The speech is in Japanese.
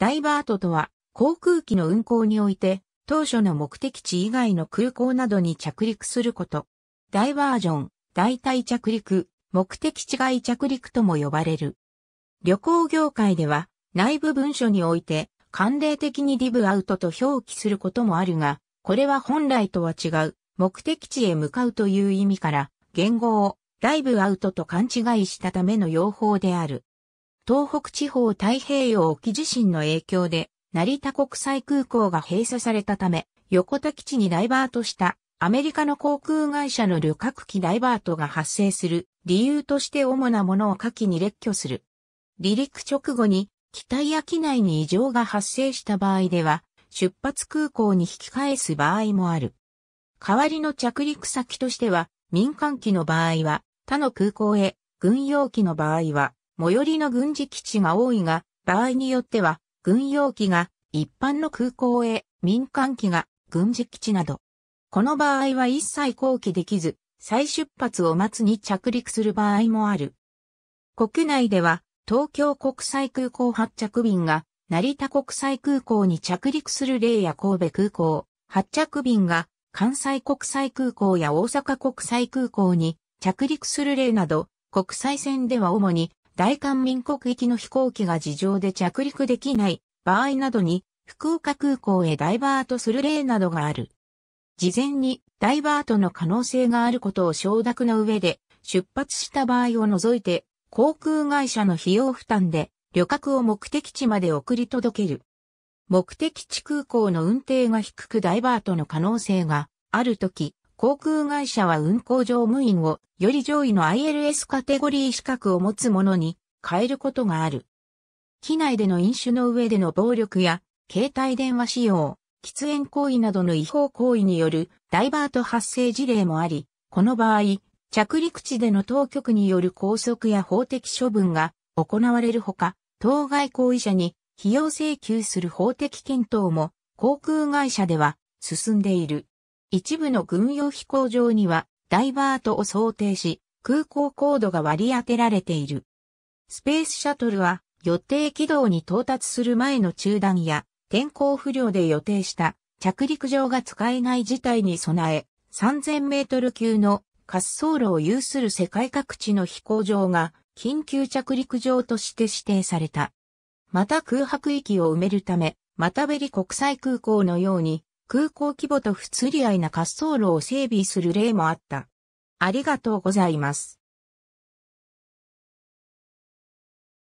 ダイバートとは、航空機の運航において、当初の目的地以外の空港などに着陸すること。ダイバージョン、代替着陸、目的地外着陸とも呼ばれる。旅行業界では、内部文書において、慣例的にディブアウトと表記することもあるが、これは本来とは違う、目的地へ向かうという意味から、言語を、ダイブアウトと勘違いしたための用法である。東北地方太平洋沖地震の影響で、成田国際空港が閉鎖されたため、横田基地にダイバートしたアメリカの航空会社の旅客機ダイバートが発生する理由として主なものを下記に列挙する。離陸直後に機体や機内に異常が発生した場合では、出発空港に引き返す場合もある。代わりの着陸先としては、民間機の場合は、他の空港へ、軍用機の場合は、最寄りの軍事基地が多いが、場合によっては、軍用機が一般の空港へ、民間機が軍事基地など。この場合は一切後期できず、再出発を待つに着陸する場合もある。国内では、東京国際空港発着便が、成田国際空港に着陸する例や神戸空港、発着便が、関西国際空港や大阪国際空港に着陸する例など、国際線では主に大韓民国行きの飛行機が事情で着陸できない場合などに、福岡空港へダイバートする例などがある。事前にダイバートの可能性があることを承諾の上で、出発した場合を除いて、航空会社の費用負担で旅客を目的地まで送り届ける。目的地空港の運転が低くダイバートの可能性があるとき、航空会社は運航乗務員をより上位の ILS カテゴリー資格を持つ者に変えることがある。機内での飲酒の上での暴力や携帯電話使用、喫煙行為などの違法行為によるダイバート発生事例もあり、この場合、着陸地での当局による拘束や法的処分が行われるほか、当該行為者に費用請求する法的検討も航空会社では進んでいる。一部の軍用飛行場にはダイバートを想定し、空港高度が割り当てられている。スペースシャトルは予定軌道に到達する前の中断や天候不良で予定した着陸場が使えない事態に備え3000メートル級の滑走路を有する世界各地の飛行場が緊急着陸場として指定された。また空白域を埋めるため、またべり国際空港のように空港規模と不釣り合いな滑走路を整備する例もあった。ありがとうございます。